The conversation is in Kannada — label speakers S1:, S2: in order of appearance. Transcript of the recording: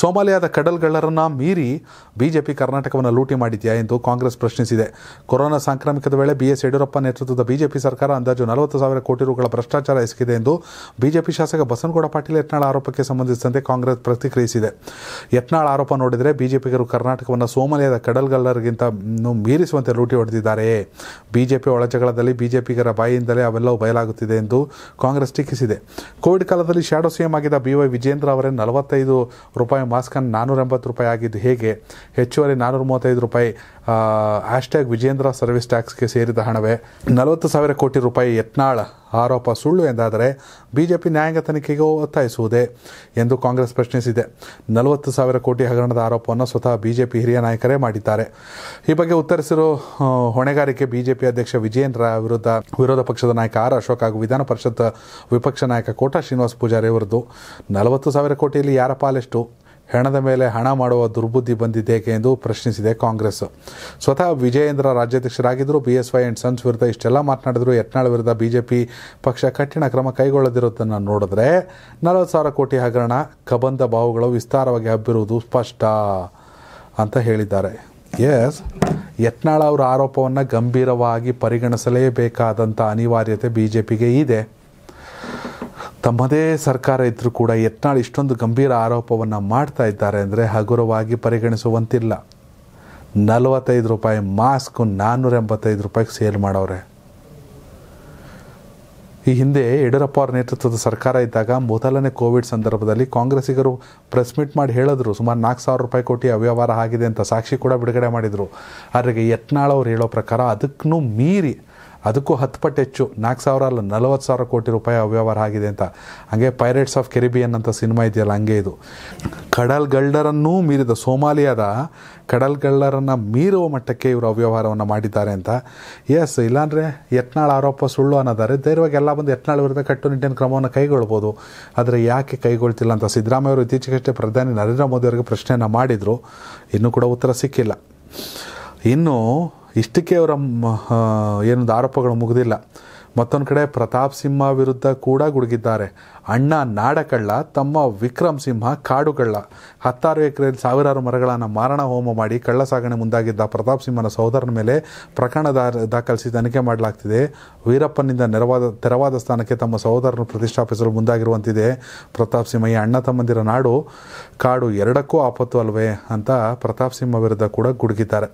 S1: ಸೋಮಾಲಿಯಾದ ಕಡಲ್ಗಳರನ್ನು ಮೀರಿ ಬಿಜೆಪಿ ಕರ್ನಾಟಕವನ್ನು ಲೂಟಿ ಮಾಡಿದೆಯಾ ಎಂದು ಕಾಂಗ್ರೆಸ್ ಪ್ರಶ್ನಿಸಿದೆ ಕೊರೋನಾ ಸಾಂಕ್ರಾಮಿಕದ ವೇಳೆ ಬಿಎಸ್ ಯಡಿಯೂರಪ್ಪ ನೇತೃತ್ವದ ಬಿಜೆಪಿ ಸರ್ಕಾರ ಅಂದಾಜು ನಲವತ್ತು ಸಾವಿರ ಕೋಟಿ ರೂಪಾಯಿಗಳ ಭ್ರಷ್ಟಾಚಾರ ಎಸಗಿದೆ ಎಂದು ಬಿಜೆಪಿ ಶಾಸಕ ಬಸನಗೌಡ ಪಾಟೀಲ್ ಯತ್ನಾಳ ಆರೋಪಕ್ಕೆ ಸಂಬಂಧಿಸಿದಂತೆ ಕಾಂಗ್ರೆಸ್ ಪ್ರತಿಕ್ರಿಯಿಸಿದೆ ಯತ್ನಾಳ ಆರೋಪ ನೋಡಿದರೆ ಬಿಜೆಪಿಗರು ಕರ್ನಾಟಕವನ್ನು ಸೋಮಾಲಿಯಾದ ಕಡಲ್ಗಲ್ಲರಿಗಿಂತ ಮೀರಿಸುವಂತೆ ಲೂಟಿ ಹೊಡೆದಿದ್ದಾರೆಯೇ ಬಿಜೆಪಿ ಒಳಜಗಳದಲ್ಲಿ ಬಿಜೆಪಿಗರ ಬಾಯಿಯಿಂದಲೇ ಅವೆಲ್ಲವೂ ಬಯಲಾಗುತ್ತಿದೆ ಎಂದು ಕಾಂಗ್ರೆಸ್ ಟೀಕಿಸಿದೆ ಕೋವಿಡ್ ಕಾಲದಲ್ಲಿ ಶ್ಯಾಡೋ ಸಿಎಂ ಆಗಿದ್ದ ಬಿವೈ ವಿಜೇಂದ್ರ ಅವರೇ ನಲವತ್ತೈದು ರೂಪಾಯಿ ರೂಪಾಯಿ ಮಾಸ್ಕನ್ನು ನಾನ್ನೂರ ಎಂಬತ್ತು ರೂಪಾಯಿ ಆಗಿದ್ದು ಹೇಗೆ ಹೆಚ್ಚುವರಿ ನಾನ್ನೂರ ಮೂವತ್ತೈದು ರೂಪಾಯಿ ಹ್ಯಾಶ್ಟ್ಯಾಗ್ ವಿಜೇಂದ್ರ ಸರ್ವಿಸ್ ಟ್ಯಾಕ್ಸ್ಗೆ ಸೇರಿದ ಹಣವೇ ನಲವತ್ತು ಸಾವಿರ ಕೋಟಿ ರೂಪಾಯಿ ಯತ್ನಾಳ್ ಆರೋಪ ಸುಳ್ಳು ಎಂದಾದರೆ ಬಿಜೆಪಿ ನ್ಯಾಯಾಂಗ ತನಿಖೆಗೂ ಒತ್ತಾಯಿಸುವುದೇ ಎಂದು ಕಾಂಗ್ರೆಸ್ ಪ್ರಶ್ನಿಸಿದೆ ನಲವತ್ತು ಸಾವಿರ ಕೋಟಿ ಹಗರಣದ ಆರೋಪವನ್ನು ಸ್ವತಃ ಬಿಜೆಪಿ ಹಿರಿಯ ನಾಯಕರೇ ಮಾಡಿದ್ದಾರೆ ಈ ಬಗ್ಗೆ ಉತ್ತರಿಸಿರೋ ಹೊಣೆಗಾರಿಕೆ ಬಿಜೆಪಿ ಅಧ್ಯಕ್ಷ ವಿಜಯೇಂದ್ರ ವಿರುದ್ಧ ವಿರೋಧ ಪಕ್ಷದ ನಾಯಕ ಆರ್ ಅಶೋಕ್ ಹಾಗೂ ವಿಧಾನ ಪರಿಷತ್ ವಿಪಕ್ಷ ನಾಯಕ ಕೋಟಾ ಶ್ರೀನಿವಾಸ್ ಪೂಜಾರಿ ಅವರದ್ದು ನಲವತ್ತು ಸಾವಿರ ಕೋಟಿಯಲ್ಲಿ ಯಾರ ಪಾಲೆಷ್ಟು ಹೆಣದ ಮೇಲೆ ಹಣ ಮಾಡುವ ದುರ್ಬುದ್ಧಿ ಬಂದಿದ್ದೇಕೆ ಎಂದು ಪ್ರಶ್ನಿಸಿದೆ ಕಾಂಗ್ರೆಸ್ ಸ್ವತಃ ವಿಜಯೇಂದ್ರ ರಾಜ್ಯಾಧ್ಯಕ್ಷರಾಗಿದ್ದರು B S Y and sons ವಿರುದ್ಧ ಇಷ್ಟೆಲ್ಲ ಮಾತನಾಡಿದ್ರು ಯತ್ನಾಳ್ ವಿರುದ್ಧ ಬಿಜೆಪಿ ಪಕ್ಷ ಕಠಿಣ ಕ್ರಮ ಕೈಗೊಳ್ಳದಿರುವುದನ್ನು ನೋಡಿದ್ರೆ ನಲವತ್ತು ಸಾವಿರ ಕೋಟಿ ಹಗರಣ ಕಬಂಧ ಬಾವುಗಳು ವಿಸ್ತಾರವಾಗಿ ಹಬ್ಬಿರುವುದು ಸ್ಪಷ್ಟ ಅಂತ ಹೇಳಿದ್ದಾರೆ ಎಸ್ ಯತ್ನಾಳ ಅವರ ಆರೋಪವನ್ನು ಗಂಭೀರವಾಗಿ ಪರಿಗಣಿಸಲೇಬೇಕಾದಂಥ ಅನಿವಾರ್ಯತೆ ಬಿ ಜೆ ಪಿಗೆ ಇದೆ ತಮ್ಮದೇ ಸರ್ಕಾರ ಇದ್ದರೂ ಕೂಡ ಯತ್ನಾಳ್ ಇಷ್ಟೊಂದು ಗಂಭೀರ ಆರೋಪವನ್ನು ಮಾಡ್ತಾ ಇದ್ದಾರೆ ಅಂದರೆ ಹಗುರವಾಗಿ ಪರಿಗಣಿಸುವಂತಿಲ್ಲ ನಲವತ್ತೈದು ರೂಪಾಯಿ ಮಾಸ್ಕ್ ನಾನ್ನೂರ ಎಂಬತ್ತೈದು ರೂಪಾಯಿಗೆ ಸೇಲ್ ಮಾಡವ್ರೆ ಈ ಹಿಂದೆ ಯಡಿಯೂರಪ್ಪ ಅವರ ನೇತೃತ್ವದ ಸರ್ಕಾರ ಇದ್ದಾಗ ಮೊದಲನೇ ಕೋವಿಡ್ ಸಂದರ್ಭದಲ್ಲಿ ಕಾಂಗ್ರೆಸ್ಸಿಗರು ಪ್ರೆಸ್ ಮೀಟ್ ಮಾಡಿ ಹೇಳಿದ್ರು ಸುಮಾರು ನಾಲ್ಕು ಸಾವಿರ ರೂಪಾಯಿ ಕೋಟಿ ಅವ್ಯವಹಾರ ಆಗಿದೆ ಅಂತ ಸಾಕ್ಷಿ ಕೂಡ ಬಿಡುಗಡೆ ಮಾಡಿದರು ಆದರೆ ಯತ್ನಾಳ್ ಅವರು ಹೇಳೋ ಪ್ರಕಾರ ಅದಕ್ಕೂ ಮೀರಿ ಅದಕ್ಕೂ ಹತ್ತು ಪಟ್ಟು ಹೆಚ್ಚು ನಾಲ್ಕು ಸಾವಿರ ಅಲ್ಲ ನಲವತ್ತು ಸಾವಿರ ಕೋಟಿ ರೂಪಾಯಿ ಅವ್ಯವಹಾರ ಆಗಿದೆ ಅಂತ ಹಾಗೆ ಪೈರೇಟ್ಸ್ ಆಫ್ ಕೆರಿಬಿಯನ್ ಅಂತ ಸಿನಿಮಾ ಇದೆಯಲ್ಲ ಹಂಗೆ ಇದು ಕಡಲ್ಗಳರನ್ನೂ ಮೀರಿದ ಸೋಮಾಲಿಯಾದ ಕಡಲ್ಗಳ್ಳರನ್ನು ಮೀರುವ ಮಟ್ಟಕ್ಕೆ ಇವರು ಅವ್ಯವಹಾರವನ್ನು ಮಾಡಿದ್ದಾರೆ ಅಂತ ಎಸ್ ಇಲ್ಲಾಂದರೆ ಯತ್ನಾಳ್ ಆರೋಪ ಸುಳ್ಳು ಅನ್ನೋದಾದರೆ ಧೈರ್ಯವಾಗಿ ಎಲ್ಲ ಬಂದು ಯತ್ನಾಳ ವಿರುದ್ಧ ಕಟ್ಟುನಿಟ್ಟಿನ ಕ್ರಮವನ್ನು ಕೈಗೊಳ್ಬೋದು ಆದರೆ ಯಾಕೆ ಕೈಗೊಳ್ತಿಲ್ಲ ಅಂತ ಸಿದ್ದರಾಮಯ್ಯ ಅವರು ಇತ್ತೀಚೆಗಷ್ಟೇ ಪ್ರಧಾನಿ ನರೇಂದ್ರ ಮೋದಿ ಅವರಿಗೆ ಪ್ರಶ್ನೆಯನ್ನು ಮಾಡಿದರು ಇನ್ನೂ ಕೂಡ ಉತ್ತರ ಸಿಕ್ಕಿಲ್ಲ ಇನ್ನು ಇಷ್ಟಕ್ಕೆ ಅವರ ಏನೊಂದು ಆರೋಪಗಳು ಮುಗಿದಿಲ್ಲ ಮತ್ತೊಂದು ಕಡೆ ಪ್ರತಾಪ್ ಸಿಂಹ ವಿರುದ್ಧ ಕೂಡ ಗುಡುಗಿದ್ದಾರೆ ಅಣ್ಣ ನಾಡಕಳ್ಳ ತಮ್ಮ ವಿಕ್ರಮ್ ಸಿಂಹ ಕಾಡುಗಳ್ಳ ಹತ್ತಾರು ಎಕರೆಯಲ್ಲಿ ಸಾವಿರಾರು ಮರಗಳನ್ನು ಮಾರಣ ಹೋಮ ಮಾಡಿ ಕಳ್ಳ ಸಾಗಣೆ ಮುಂದಾಗಿದ್ದ ಪ್ರತಾಪ್ ಸಿಂಹನ ಸಹೋದರನ ಮೇಲೆ ಪ್ರಕರಣ ದಾಖಲಿಸಿ ತನಿಖೆ ಮಾಡಲಾಗ್ತಿದೆ ವೀರಪ್ಪನಿಂದ ನೆರವಾದ ತೆರವಾದ ಸ್ಥಾನಕ್ಕೆ ತಮ್ಮ ಸಹೋದರನ ಪ್ರತಿಷ್ಠಾಪಿಸಲು ಮುಂದಾಗಿರುವಂತಿದೆ ಪ್ರತಾಪ್ ಸಿಂಹ ಈ ಅಣ್ಣ ತಮ್ಮಂದಿರ ನಾಡು ಕಾಡು ಎರಡಕ್ಕೂ ಆಪತ್ತು ಅಲ್ವೇ ಅಂತ ಪ್ರತಾಪ್ ಸಿಂಹ ವಿರುದ್ಧ ಕೂಡ ಗುಡುಗಿದ್ದಾರೆ